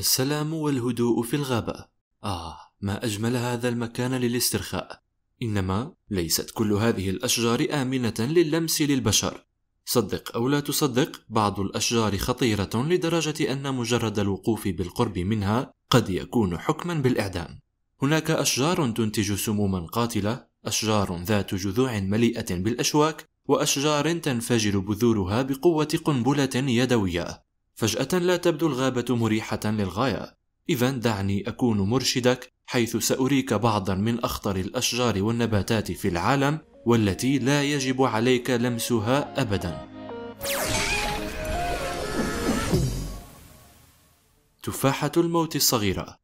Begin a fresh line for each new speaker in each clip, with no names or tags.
السلام والهدوء في الغابة آه ما أجمل هذا المكان للاسترخاء إنما ليست كل هذه الأشجار آمنة للمس للبشر صدق أو لا تصدق بعض الأشجار خطيرة لدرجة أن مجرد الوقوف بالقرب منها قد يكون حكما بالإعدام هناك أشجار تنتج سموما قاتلة أشجار ذات جذوع مليئة بالأشواك وأشجار تنفجر بذورها بقوة قنبلة يدوية فجأة لا تبدو الغابة مريحة للغاية، إذا دعني أكون مرشدك حيث سأريك بعضا من أخطر الأشجار والنباتات في العالم والتي لا يجب عليك لمسها أبدا. تفاحة الموت الصغيرة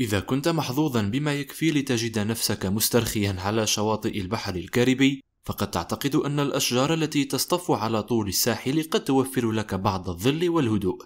إذا كنت محظوظا بما يكفي لتجد نفسك مسترخيا على شواطئ البحر الكاريبي فقد تعتقد أن الأشجار التي تصطف على طول الساحل قد توفر لك بعض الظل والهدوء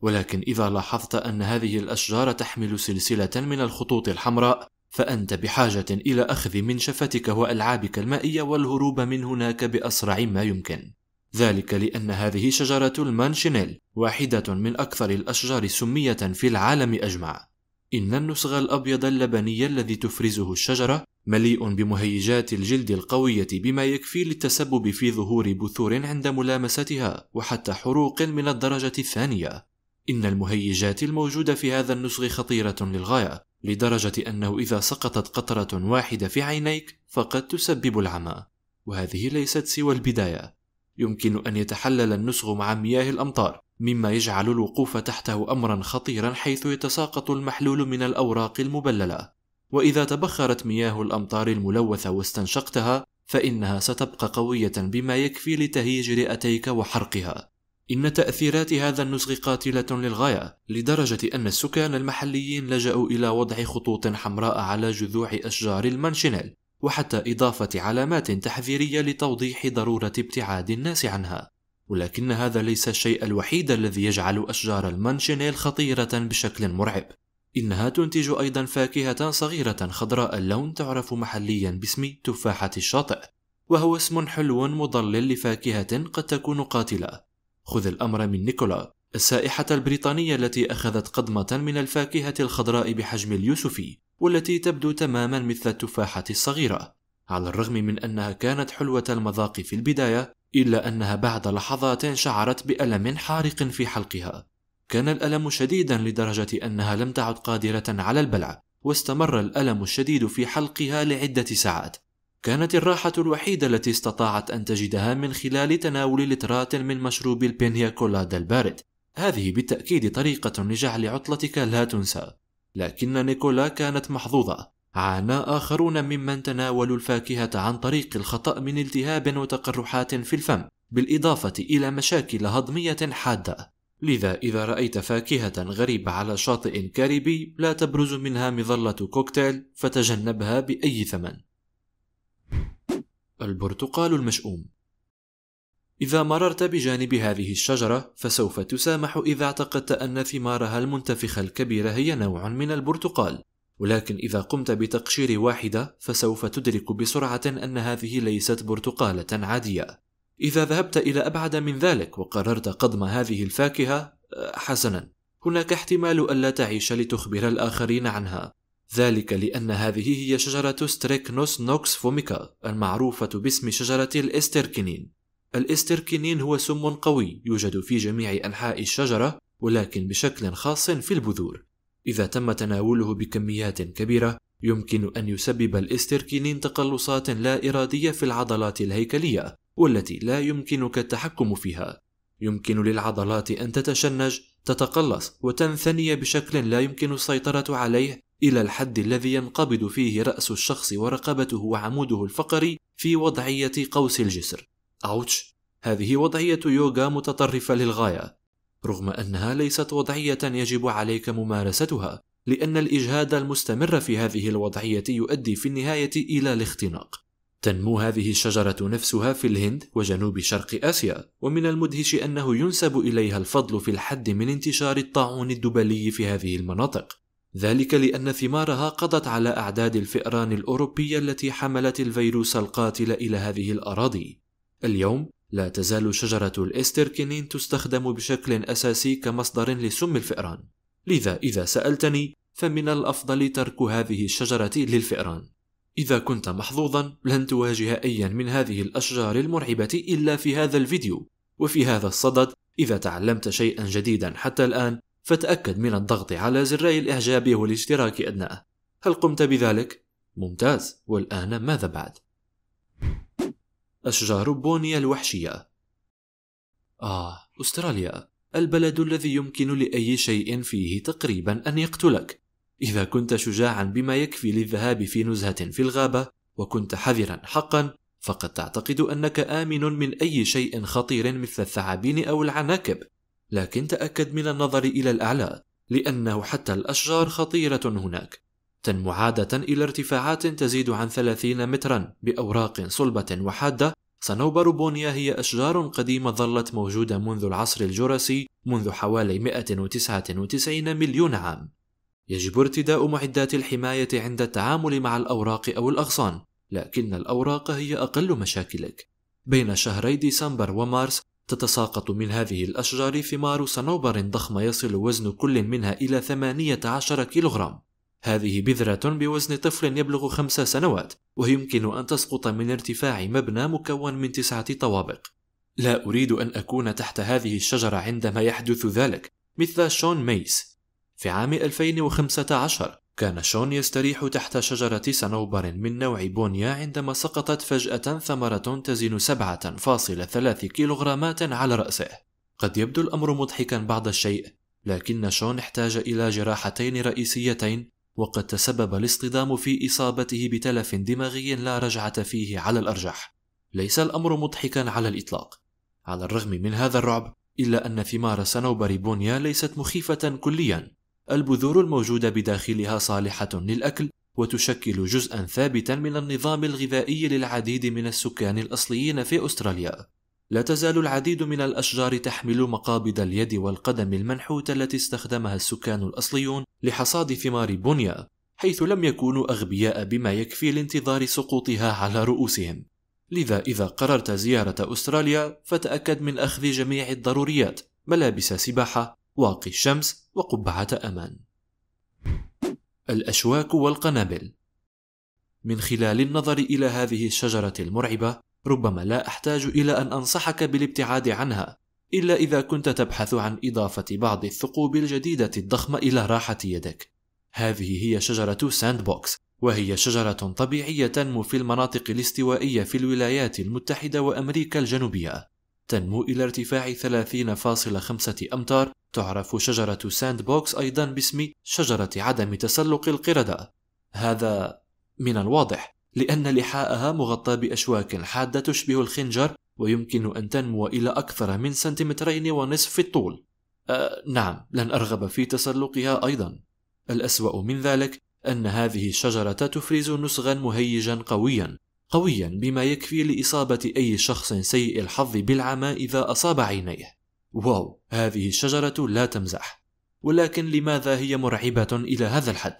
ولكن إذا لاحظت أن هذه الأشجار تحمل سلسلة من الخطوط الحمراء فأنت بحاجة إلى أخذ من شفتك وألعابك المائية والهروب من هناك بأسرع ما يمكن ذلك لأن هذه شجرة المانشينيل واحدة من أكثر الأشجار سمية في العالم أجمع إن النسغ الأبيض اللبني الذي تفرزه الشجرة مليء بمهيجات الجلد القوية بما يكفي للتسبب في ظهور بثور عند ملامستها وحتى حروق من الدرجة الثانية. إن المهيجات الموجودة في هذا النسغ خطيرة للغاية، لدرجة أنه إذا سقطت قطرة واحدة في عينيك فقد تسبب العمى. وهذه ليست سوى البداية. يمكن أن يتحلل النسغ مع مياه الأمطار، مما يجعل الوقوف تحته أمرا خطيرا حيث يتساقط المحلول من الأوراق المبللة. واذا تبخرت مياه الامطار الملوثه واستنشقتها فانها ستبقى قويه بما يكفي لتهيج رئتيك وحرقها ان تاثيرات هذا النسغ قاتله للغايه لدرجه ان السكان المحليين لجاوا الى وضع خطوط حمراء على جذوع اشجار المانشينيل وحتى اضافه علامات تحذيريه لتوضيح ضروره ابتعاد الناس عنها ولكن هذا ليس الشيء الوحيد الذي يجعل اشجار المانشينيل خطيره بشكل مرعب إنها تنتج أيضا فاكهة صغيرة خضراء اللون تعرف محليا باسم تفاحة الشاطئ وهو اسم حلو مضلل لفاكهة قد تكون قاتلة خذ الأمر من نيكولا السائحة البريطانية التي أخذت قضمة من الفاكهة الخضراء بحجم اليوسفي والتي تبدو تماما مثل التفاحة الصغيرة على الرغم من أنها كانت حلوة المذاق في البداية إلا أنها بعد لحظات شعرت بألم حارق في حلقها كان الألم شديدا لدرجة أنها لم تعد قادرة على البلع واستمر الألم الشديد في حلقها لعدة ساعات كانت الراحة الوحيدة التي استطاعت أن تجدها من خلال تناول لترات من مشروب البينيا كولادا البارد هذه بالتأكيد طريقة لجعل عطلتك لا تنسى لكن نيكولا كانت محظوظة عانى آخرون ممن تناولوا الفاكهة عن طريق الخطأ من التهاب وتقرحات في الفم بالإضافة إلى مشاكل هضمية حادة لذا إذا رأيت فاكهة غريبة على شاطئ كاريبي لا تبرز منها مظلة كوكتيل فتجنبها بأي ثمن. البرتقال المشؤوم إذا مررت بجانب هذه الشجرة فسوف تسامح إذا اعتقدت أن ثمارها المنتفخة الكبيرة هي نوع من البرتقال، ولكن إذا قمت بتقشير واحدة فسوف تدرك بسرعة أن هذه ليست برتقالة عادية. إذا ذهبت إلى أبعد من ذلك وقررت قضم هذه الفاكهة آه، حسنا هناك احتمال ألا تعيش لتخبر الآخرين عنها ذلك لأن هذه هي شجرة ستريكنوس نوكس فوميكا المعروفة باسم شجرة الاستركينين الاستركينين هو سم قوي يوجد في جميع أنحاء الشجرة ولكن بشكل خاص في البذور إذا تم تناوله بكميات كبيرة يمكن أن يسبب الاستركينين تقلصات لا إرادية في العضلات الهيكلية والتي لا يمكنك التحكم فيها يمكن للعضلات ان تتشنج تتقلص وتنثني بشكل لا يمكن السيطره عليه الى الحد الذي ينقبض فيه راس الشخص ورقبته وعموده الفقري في وضعيه قوس الجسر اوتش هذه وضعيه يوغا متطرفه للغايه رغم انها ليست وضعيه يجب عليك ممارستها لان الاجهاد المستمر في هذه الوضعيه يؤدي في النهايه الى الاختناق تنمو هذه الشجرة نفسها في الهند وجنوب شرق آسيا، ومن المدهش أنه ينسب إليها الفضل في الحد من انتشار الطاعون الدبلي في هذه المناطق، ذلك لأن ثمارها قضت على أعداد الفئران الأوروبية التي حملت الفيروس القاتل إلى هذه الأراضي. اليوم لا تزال شجرة الإستركينين تستخدم بشكل أساسي كمصدر لسم الفئران، لذا إذا سألتني فمن الأفضل ترك هذه الشجرة للفئران. إذا كنت محظوظا لن تواجه أيا من هذه الأشجار المرعبة إلا في هذا الفيديو وفي هذا الصدد إذا تعلمت شيئا جديدا حتى الآن فتأكد من الضغط على زري الإعجاب والاشتراك أدناه هل قمت بذلك؟ ممتاز والآن ماذا بعد؟ أشجار بونيا الوحشية آه أستراليا البلد الذي يمكن لأي شيء فيه تقريبا أن يقتلك إذا كنت شجاعا بما يكفي للذهاب في نزهة في الغابة وكنت حذرا حقا فقد تعتقد أنك آمن من أي شيء خطير مثل الثعابين أو العناكب لكن تأكد من النظر إلى الأعلى لأنه حتى الأشجار خطيرة هناك تنمو عادة إلى ارتفاعات تزيد عن ثلاثين مترا بأوراق صلبة وحادة صنوبر بونيا هي أشجار قديمة ظلت موجودة منذ العصر الجراسي منذ حوالي 199 مليون عام يجب ارتداء معدات الحماية عند التعامل مع الأوراق أو الأغصان، لكن الأوراق هي أقل مشاكلك. بين شهري ديسمبر ومارس تتساقط من هذه الأشجار ثمار صنوبر ضخمة يصل وزن كل منها إلى 18 كيلوغرام. هذه بذرة بوزن طفل يبلغ خمس سنوات، ويمكن أن تسقط من ارتفاع مبنى مكون من تسعة طوابق. لا أريد أن أكون تحت هذه الشجرة عندما يحدث ذلك، مثل شون ميس في عام 2015 كان شون يستريح تحت شجرة صنوبر من نوع بونيا عندما سقطت فجأة ثمرة تزن 7.3 كيلوغرامات على رأسه قد يبدو الأمر مضحكا بعض الشيء لكن شون احتاج إلى جراحتين رئيسيتين وقد تسبب الاصطدام في إصابته بتلف دماغي لا رجعة فيه على الأرجح ليس الأمر مضحكا على الإطلاق على الرغم من هذا الرعب إلا أن ثمار صنوبر بونيا ليست مخيفة كليا البذور الموجودة بداخلها صالحة للأكل وتشكل جزءا ثابتا من النظام الغذائي للعديد من السكان الأصليين في أستراليا. لا تزال العديد من الأشجار تحمل مقابض اليد والقدم المنحوتة التي استخدمها السكان الأصليون لحصاد ثمار بنية، حيث لم يكونوا أغبياء بما يكفي لانتظار سقوطها على رؤوسهم. لذا إذا قررت زيارة أستراليا فتأكد من أخذ جميع الضروريات ملابس سباحة واقي الشمس وقبعة أمان. الأشواك والقنابل من خلال النظر إلى هذه الشجرة المرعبة، ربما لا أحتاج إلى أن أنصحك بالابتعاد عنها، إلا إذا كنت تبحث عن إضافة بعض الثقوب الجديدة الضخمة إلى راحة يدك. هذه هي شجرة ساند بوكس، وهي شجرة طبيعية تنمو في المناطق الاستوائية في الولايات المتحدة وأمريكا الجنوبية. تنمو إلى ارتفاع 30.5 أمتار تعرف شجرة ساند بوكس أيضا باسم شجرة عدم تسلق القردة هذا من الواضح لأن لحاءها مغطى بأشواك حادة تشبه الخنجر ويمكن أن تنمو إلى أكثر من سنتيمترين ونصف في الطول أه نعم لن أرغب في تسلقها أيضا الأسوأ من ذلك أن هذه الشجرة تفرز نسغا مهيجا قويا قويا بما يكفي لإصابة أي شخص سيء الحظ بالعمى إذا أصاب عينيه واو هذه الشجرة لا تمزح ولكن لماذا هي مرعبة إلى هذا الحد؟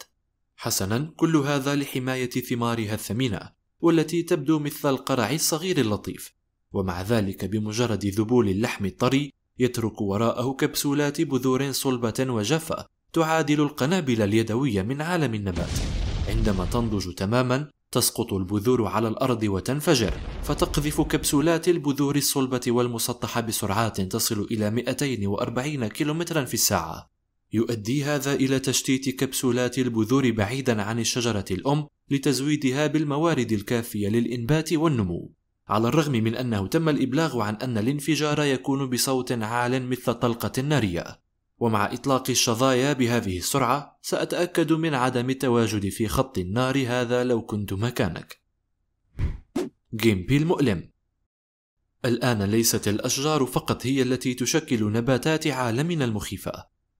حسنا كل هذا لحماية ثمارها الثمينة والتي تبدو مثل القرع الصغير اللطيف ومع ذلك بمجرد ذبول اللحم الطري يترك وراءه كبسولات بذور صلبة وجافة تعادل القنابل اليدوية من عالم النبات عندما تنضج تماما تسقط البذور على الأرض وتنفجر فتقذف كبسولات البذور الصلبة والمسطحة بسرعات تصل إلى 240 كيلومترا في الساعة يؤدي هذا إلى تشتيت كبسولات البذور بعيدا عن الشجرة الأم لتزويدها بالموارد الكافية للإنبات والنمو على الرغم من أنه تم الإبلاغ عن أن الانفجار يكون بصوت عال مثل طلقة نارية ومع إطلاق الشظايا بهذه السرعة سأتأكد من عدم التواجد في خط النار هذا لو كنت مكانك جيمبي المؤلم الآن ليست الأشجار فقط هي التي تشكل نباتات عالمنا المخيفة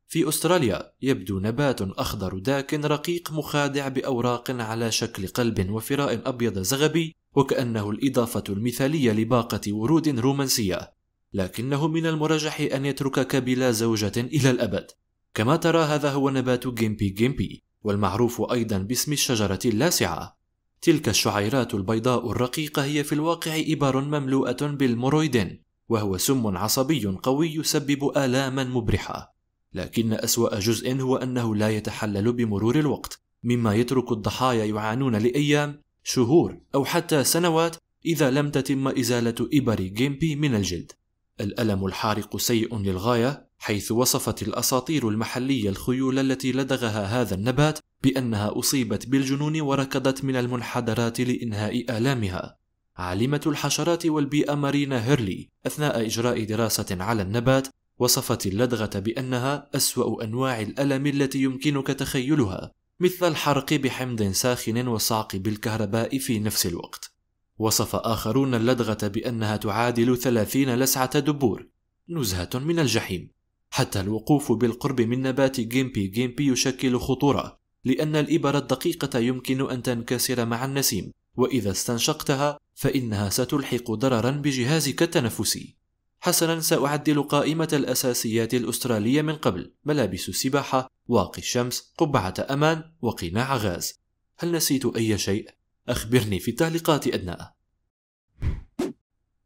في أستراليا يبدو نبات أخضر داكن رقيق مخادع بأوراق على شكل قلب وفراء أبيض زغبي وكأنه الإضافة المثالية لباقة ورود رومانسية لكنه من المرجح أن يتركك بلا زوجة إلى الأبد كما ترى هذا هو نبات جيمبي جيمبي والمعروف أيضا باسم الشجرة اللاسعة تلك الشعيرات البيضاء الرقيقة هي في الواقع إبر مملوءة بالمرويدين وهو سم عصبي قوي يسبب آلاما مبرحة لكن أسوأ جزء هو أنه لا يتحلل بمرور الوقت مما يترك الضحايا يعانون لأيام شهور أو حتى سنوات إذا لم تتم إزالة إبر جيمبي من الجلد الألم الحارق سيء للغاية حيث وصفت الأساطير المحلية الخيول التي لدغها هذا النبات بأنها أصيبت بالجنون وركضت من المنحدرات لإنهاء آلامها عالمة الحشرات والبيئة مارينا هيرلي أثناء إجراء دراسة على النبات وصفت اللدغة بأنها أسوأ أنواع الألم التي يمكنك تخيلها مثل الحرق بحمض ساخن والصعق بالكهرباء في نفس الوقت وصف آخرون اللدغة بأنها تعادل ثلاثين لسعة دبور نزهة من الجحيم حتى الوقوف بالقرب من نبات جيمبي جيمبي يشكل خطورة لأن الإبر الدقيقة يمكن أن تنكسر مع النسيم وإذا استنشقتها فإنها ستلحق ضررا بجهازك التنفسي حسنا سأعدل قائمة الأساسيات الأسترالية من قبل ملابس السباحة واقي الشمس قبعة أمان وقناع غاز هل نسيت أي شيء؟ أخبرني في التعليقات أدناء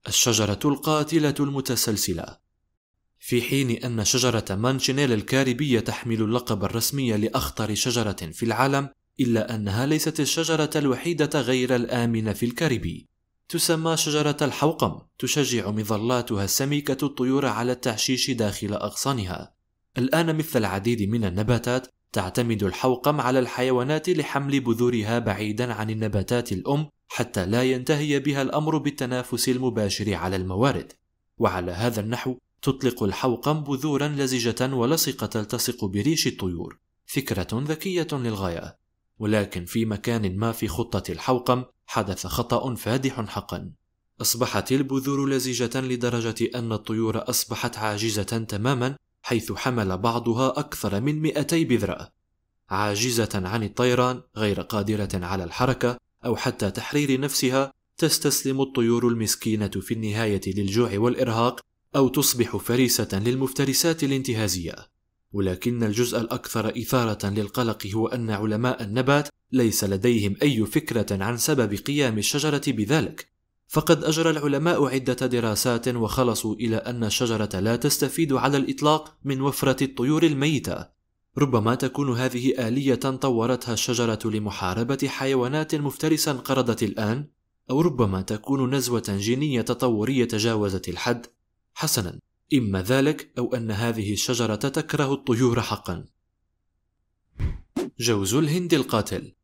الشجرة القاتلة المتسلسلة في حين أن شجرة مانشينيل الكاريبية تحمل اللقب الرسمي لأخطر شجرة في العالم إلا أنها ليست الشجرة الوحيدة غير الآمنة في الكاريبي تسمى شجرة الحوقم تشجع مظلاتها السميكة الطيور على التعشيش داخل أغصانها الآن مثل العديد من النباتات تعتمد الحوقم على الحيوانات لحمل بذورها بعيدا عن النباتات الأم حتى لا ينتهي بها الأمر بالتنافس المباشر على الموارد وعلى هذا النحو تطلق الحوقم بذورا لزجة ولصقة تلتصق بريش الطيور فكرة ذكية للغاية ولكن في مكان ما في خطة الحوقم حدث خطأ فادح حقا أصبحت البذور لزجة لدرجة أن الطيور أصبحت عاجزة تماما حيث حمل بعضها أكثر من 200 بذرة عاجزة عن الطيران غير قادرة على الحركة أو حتى تحرير نفسها تستسلم الطيور المسكينة في النهاية للجوع والإرهاق أو تصبح فريسة للمفترسات الانتهازية ولكن الجزء الأكثر إثارة للقلق هو أن علماء النبات ليس لديهم أي فكرة عن سبب قيام الشجرة بذلك فقد أجرى العلماء عدة دراسات وخلصوا إلى أن الشجرة لا تستفيد على الإطلاق من وفرة الطيور الميتة. ربما تكون هذه آلية طورتها الشجرة لمحاربة حيوانات مفترسة انقرضت الآن، أو ربما تكون نزوة جينية تطورية تجاوزت الحد. حسنا، إما ذلك أو أن هذه الشجرة تكره الطيور حقا. جوز الهند القاتل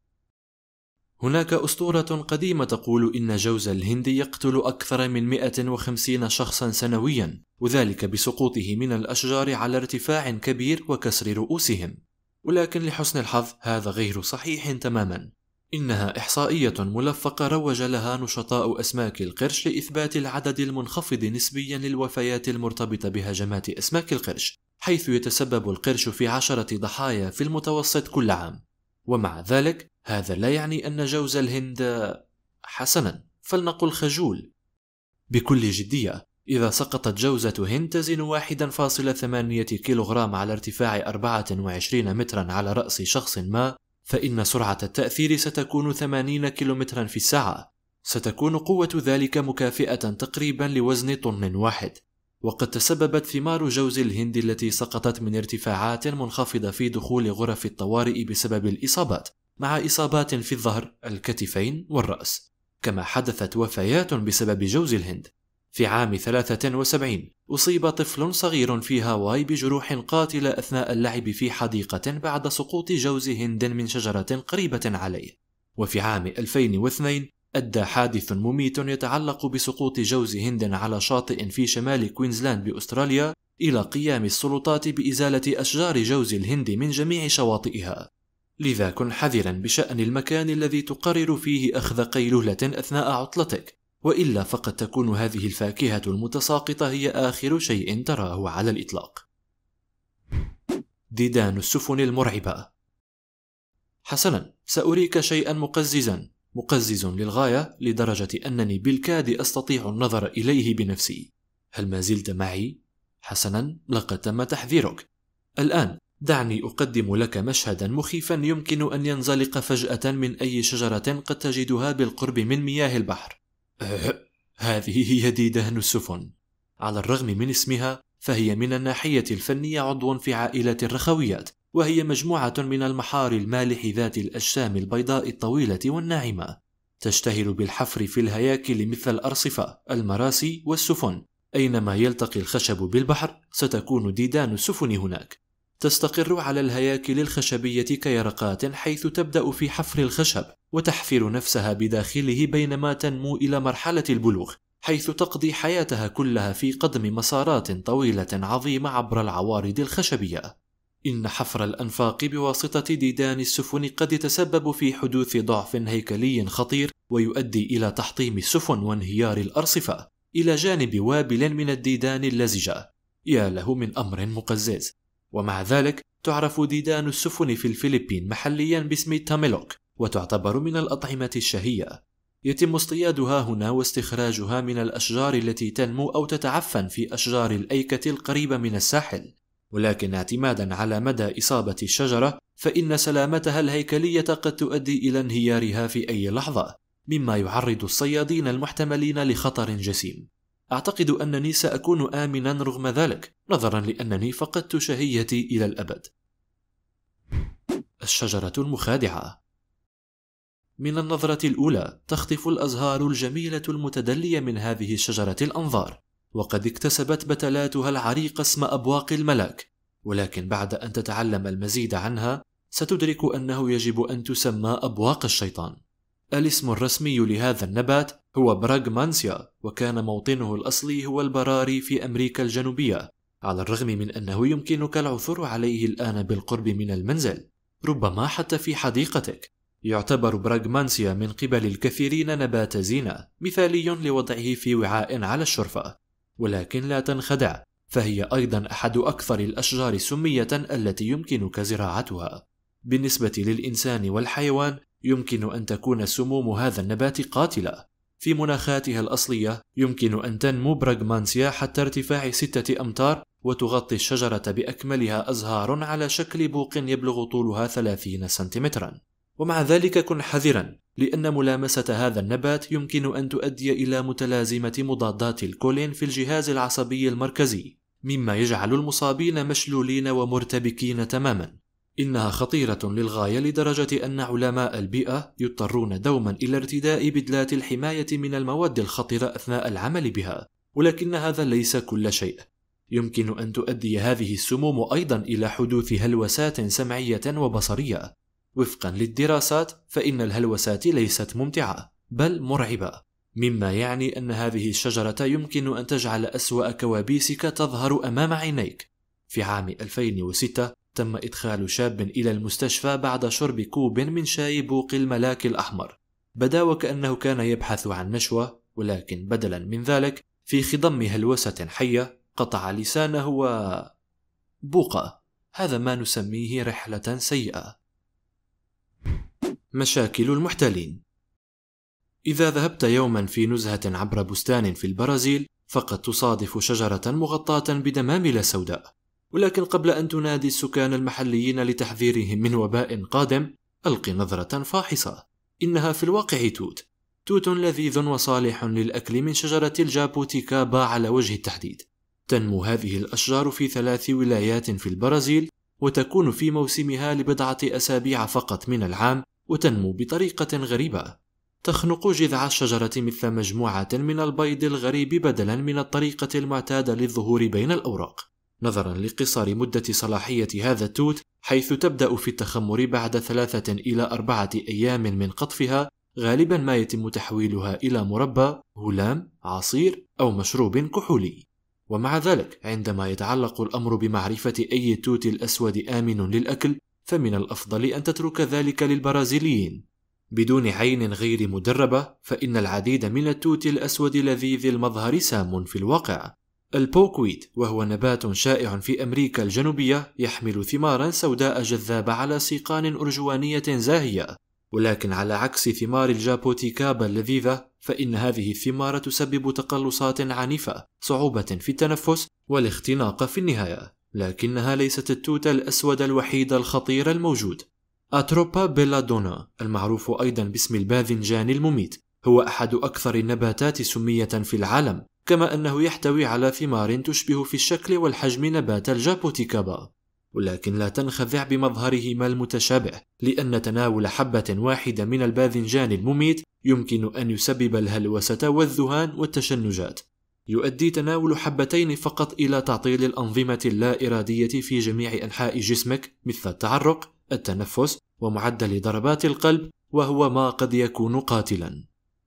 هناك أسطورة قديمة تقول إن جوز الهند يقتل أكثر من 150 شخصا سنويا وذلك بسقوطه من الأشجار على ارتفاع كبير وكسر رؤوسهم ولكن لحسن الحظ هذا غير صحيح تماما إنها إحصائية ملفقة روج لها نشطاء أسماك القرش لإثبات العدد المنخفض نسبيا للوفيات المرتبطة بهجمات أسماك القرش حيث يتسبب القرش في عشرة ضحايا في المتوسط كل عام ومع ذلك هذا لا يعني أن جوز الهند حسنا فلنقل خجول بكل جدية إذا سقطت جوزة هند تزن 1.8 كيلوغرام على ارتفاع 24 مترا على رأس شخص ما فإن سرعة التأثير ستكون 80 كيلومترا في الساعة ستكون قوة ذلك مكافئة تقريبا لوزن طن واحد وقد تسببت ثمار جوز الهند التي سقطت من ارتفاعات منخفضة في دخول غرف الطوارئ بسبب الإصابات مع إصابات في الظهر الكتفين والرأس كما حدثت وفيات بسبب جوز الهند في عام 73 أصيب طفل صغير في هاواي بجروح قاتلة أثناء اللعب في حديقة بعد سقوط جوز هند من شجرة قريبة عليه وفي عام 2002 أدى حادث مميت يتعلق بسقوط جوز هند على شاطئ في شمال كوينزلاند بأستراليا إلى قيام السلطات بإزالة أشجار جوز الهند من جميع شواطئها لذا كن حذرا بشأن المكان الذي تقرر فيه أخذ قيلولة أثناء عطلتك، وإلا فقد تكون هذه الفاكهة المتساقطة هي آخر شيء تراه على الإطلاق. ديدان السفن المرعبة حسنا، سأريك شيئا مقززا، مقزز للغاية لدرجة أنني بالكاد أستطيع النظر إليه بنفسي. هل ما زلت معي؟ حسنا، لقد تم تحذيرك. الآن دعني أقدم لك مشهدا مخيفا يمكن أن ينزلق فجأة من أي شجرة قد تجدها بالقرب من مياه البحر. أه، هذه هي ديدان السفن. على الرغم من اسمها فهي من الناحية الفنية عضو في عائلة الرخويات، وهي مجموعة من المحار المالح ذات الأجسام البيضاء الطويلة والناعمة. تشتهر بالحفر في الهياكل مثل الأرصفة، المراسي والسفن. أينما يلتقي الخشب بالبحر ستكون ديدان السفن هناك. تستقر على الهياكل الخشبية كيرقات حيث تبدأ في حفر الخشب وتحفر نفسها بداخله بينما تنمو إلى مرحلة البلوغ حيث تقضي حياتها كلها في قدم مسارات طويلة عظيمة عبر العوارض الخشبية. إن حفر الأنفاق بواسطة ديدان السفن قد يتسبب في حدوث ضعف هيكلي خطير ويؤدي إلى تحطيم السفن وانهيار الأرصفة إلى جانب وابل من الديدان اللزجة. يا له من أمر مقزز. ومع ذلك تعرف ديدان السفن في الفلبين محليا باسم تاميلوك وتعتبر من الأطعمة الشهية يتم اصطيادها هنا واستخراجها من الأشجار التي تنمو أو تتعفن في أشجار الأيكة القريبة من الساحل ولكن اعتمادا على مدى إصابة الشجرة فإن سلامتها الهيكلية قد تؤدي إلى انهيارها في أي لحظة مما يعرض الصيادين المحتملين لخطر جسيم أعتقد أنني سأكون آمنا رغم ذلك نظرا لأنني فقدت شهيتي إلى الأبد الشجرة المخادعة من النظرة الأولى تخطف الأزهار الجميلة المتدلية من هذه الشجرة الأنظار وقد اكتسبت بتلاتها العريق اسم أبواق الملاك ولكن بعد أن تتعلم المزيد عنها ستدرك أنه يجب أن تسمى أبواق الشيطان الاسم الرسمي لهذا النبات هو براغ مانسيا وكان موطنه الأصلي هو البراري في أمريكا الجنوبية على الرغم من أنه يمكنك العثور عليه الآن بالقرب من المنزل ربما حتى في حديقتك يعتبر براغمانسيا من قبل الكثيرين نبات زينة مثالي لوضعه في وعاء على الشرفة ولكن لا تنخدع فهي أيضا أحد أكثر الأشجار سمية التي يمكنك زراعتها بالنسبة للإنسان والحيوان يمكن أن تكون سموم هذا النبات قاتلة في مناخاتها الأصلية يمكن أن تنمو براغمانسيا حتى ارتفاع ستة أمتار وتغطي الشجرة بأكملها أزهار على شكل بوق يبلغ طولها 30 سنتيمترا ومع ذلك كن حذرا لأن ملامسة هذا النبات يمكن أن تؤدي إلى متلازمة مضادات الكولين في الجهاز العصبي المركزي مما يجعل المصابين مشلولين ومرتبكين تماما إنها خطيرة للغاية لدرجة أن علماء البيئة يضطرون دوما إلى ارتداء بدلات الحماية من المواد الخطرة أثناء العمل بها، ولكن هذا ليس كل شيء. يمكن أن تؤدي هذه السموم أيضا إلى حدوث هلوسات سمعية وبصرية. وفقا للدراسات فإن الهلوسات ليست ممتعة، بل مرعبة، مما يعني أن هذه الشجرة يمكن أن تجعل أسوأ كوابيسك تظهر أمام عينيك. في عام 2006 تم إدخال شاب إلى المستشفى بعد شرب كوب من شاي بوق الملاك الأحمر بدا وكأنه كان يبحث عن نشوة ولكن بدلا من ذلك في خضم هلوسة حية قطع لسانه و... بوقة هذا ما نسميه رحلة سيئة مشاكل المحتلين إذا ذهبت يوما في نزهة عبر بستان في البرازيل فقد تصادف شجرة مغطاة بدمامل سوداء ولكن قبل أن تنادي السكان المحليين لتحذيرهم من وباء قادم ألق نظرة فاحصة إنها في الواقع توت توت لذيذ وصالح للأكل من شجرة الجابوتيكابا على وجه التحديد تنمو هذه الأشجار في ثلاث ولايات في البرازيل وتكون في موسمها لبضعة أسابيع فقط من العام وتنمو بطريقة غريبة تخنق جذع الشجرة مثل مجموعة من البيض الغريب بدلا من الطريقة المعتادة للظهور بين الأوراق نظرا لقصر مدة صلاحية هذا التوت حيث تبدأ في التخمر بعد ثلاثة إلى أربعة أيام من قطفها غالبا ما يتم تحويلها إلى مربى، هلام، عصير أو مشروب كحولي. ومع ذلك عندما يتعلق الأمر بمعرفة أي توت الأسود آمن للأكل فمن الأفضل أن تترك ذلك للبرازيليين بدون عين غير مدربة فإن العديد من التوت الأسود لذيذ المظهر سام في الواقع البوكويت وهو نبات شائع في أمريكا الجنوبية يحمل ثمارا سوداء جذابة على سيقان أرجوانية زاهية ولكن على عكس ثمار الجابوتيكابا اللذيذة فإن هذه الثمار تسبب تقلصات عنيفة صعوبة في التنفس والاختناق في النهاية لكنها ليست التوت الأسود الوحيد الخطير الموجود أتروبا بيلادونا المعروف أيضا باسم الباذنجان المميت هو أحد أكثر النباتات سمية في العالم كما أنه يحتوي على ثمار تشبه في الشكل والحجم نبات الجابوتيكابا ولكن لا تنخدع بمظهرهما المتشابه لأن تناول حبة واحدة من الباذنجان المميت يمكن أن يسبب الهلوسة والذهان والتشنجات يؤدي تناول حبتين فقط إلى تعطيل الأنظمة اللا إرادية في جميع أنحاء جسمك مثل التعرق، التنفس، ومعدل ضربات القلب، وهو ما قد يكون قاتلاً.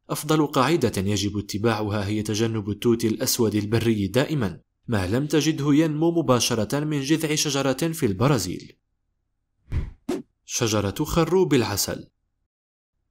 أفضل قاعدة يجب اتباعها هي تجنب التوت الأسود البري دائما ما لم تجده ينمو مباشرة من جذع شجرة في البرازيل. شجرة خروب العسل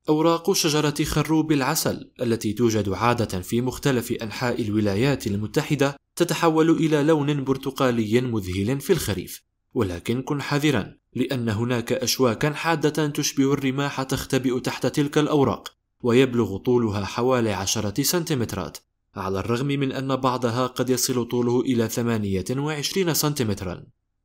أوراق شجرة خروب العسل التي توجد عادة في مختلف أنحاء الولايات المتحدة تتحول إلى لون برتقالي مذهل في الخريف، ولكن كن حذرا لأن هناك أشواكا حادة تشبه الرماح تختبئ تحت تلك الأوراق، ويبلغ طولها حوالي عشرة سنتيمترات على الرغم من أن بعضها قد يصل طوله إلى 28 سنتيمترا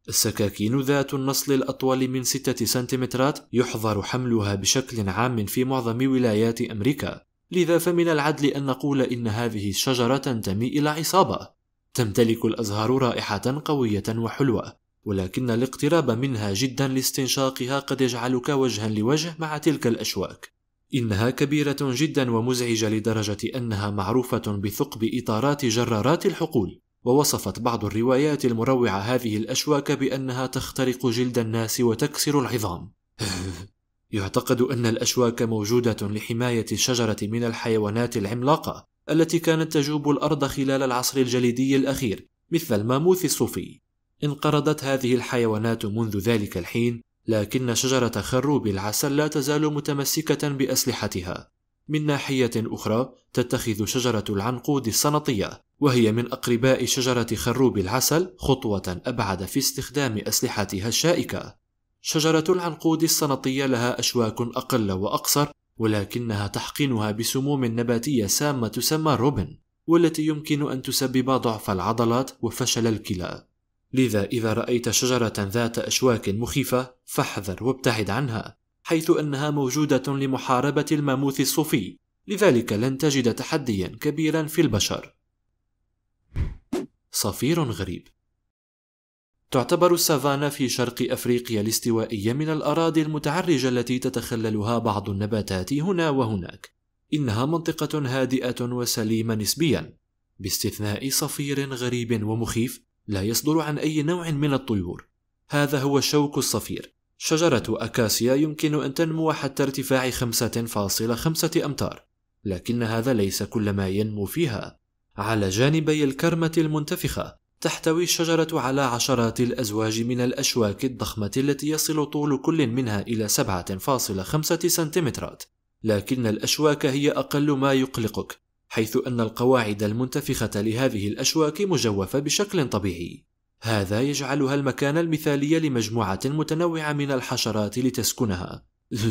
السكاكين ذات النصل الأطول من 6 سنتيمترات يحظر حملها بشكل عام في معظم ولايات أمريكا لذا فمن العدل أن نقول إن هذه الشجرة تنتمي إلى عصابة تمتلك الأزهار رائحة قوية وحلوة ولكن الاقتراب منها جدا لاستنشاقها قد يجعلك وجها لوجه مع تلك الأشواك إنها كبيرة جدا ومزعجة لدرجة أنها معروفة بثقب إطارات جرارات الحقول، ووصفت بعض الروايات المروعة هذه الأشواك بأنها تخترق جلد الناس وتكسر العظام. يعتقد أن الأشواك موجودة لحماية الشجرة من الحيوانات العملاقة التي كانت تجوب الأرض خلال العصر الجليدي الأخير مثل الماموث الصوفي. انقرضت هذه الحيوانات منذ ذلك الحين لكن شجرة خروب العسل لا تزال متمسكة بأسلحتها. من ناحية أخرى تتخذ شجرة العنقود السنطية وهي من أقرباء شجرة خروب العسل خطوة أبعد في استخدام أسلحتها الشائكة. شجرة العنقود السنطية لها أشواك أقل وأقصر ولكنها تحقنها بسموم نباتية سامة تسمى روبن والتي يمكن أن تسبب ضعف العضلات وفشل الكلى. لذا إذا رأيت شجرة ذات أشواك مخيفة فاحذر وابتعد عنها حيث أنها موجودة لمحاربة الماموث الصوفي لذلك لن تجد تحديا كبيرا في البشر صفير غريب تعتبر السافانا في شرق افريقيا الاستوائيه من الاراضي المتعرجه التي تتخللها بعض النباتات هنا وهناك انها منطقه هادئه وسليمه نسبيا باستثناء صفير غريب ومخيف لا يصدر عن أي نوع من الطيور هذا هو الشوك الصفير شجرة أكاسيا يمكن أن تنمو حتى ارتفاع 5.5 أمتار لكن هذا ليس كل ما ينمو فيها على جانبي الكرمة المنتفخة تحتوي الشجرة على عشرات الأزواج من الأشواك الضخمة التي يصل طول كل منها إلى 7.5 سنتيمترات لكن الأشواك هي أقل ما يقلقك حيث أن القواعد المنتفخة لهذه الأشواك مجوفة بشكل طبيعي. هذا يجعلها المكان المثالي لمجموعة متنوعة من الحشرات لتسكنها.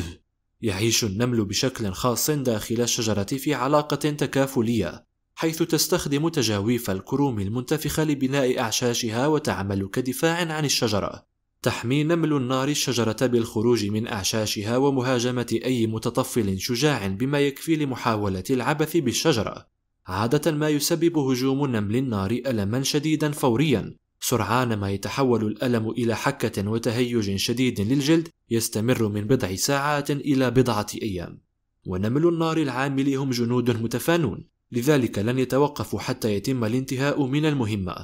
يعيش النمل بشكل خاص داخل الشجرة في علاقة تكافلية، حيث تستخدم تجاويف الكروم المنتفخة لبناء أعشاشها وتعمل كدفاع عن الشجرة. تحمي نمل النار الشجرة بالخروج من أعشاشها ومهاجمة أي متطفل شجاع بما يكفي لمحاولة العبث بالشجرة. عادة ما يسبب هجوم نمل النار ألما شديدا فوريا، سرعان ما يتحول الألم إلى حكة وتهيج شديد للجلد يستمر من بضع ساعات إلى بضعة أيام. ونمل النار العامل هم جنود متفانون، لذلك لن يتوقفوا حتى يتم الانتهاء من المهمة.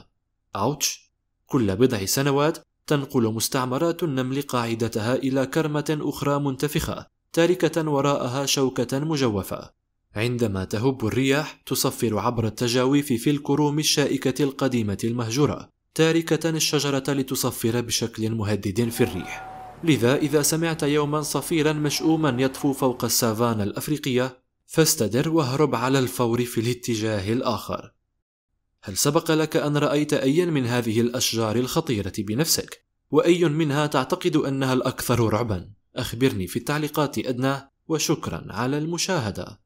أوتش كل بضع سنوات تنقل مستعمرات النمل قاعدتها إلى كرمة أخرى منتفخة تاركة وراءها شوكة مجوفة عندما تهب الرياح تصفر عبر التجاويف في الكروم الشائكة القديمة المهجورة تاركة الشجرة لتصفر بشكل مهدد في الريح لذا إذا سمعت يوما صفيرا مشؤوما يطفو فوق السافانا الأفريقية فاستدر واهرب على الفور في الاتجاه الآخر هل سبق لك أن رأيت أيا من هذه الأشجار الخطيرة بنفسك؟ وأي منها تعتقد أنها الأكثر رعبا؟ أخبرني في التعليقات أدنى وشكرا على المشاهدة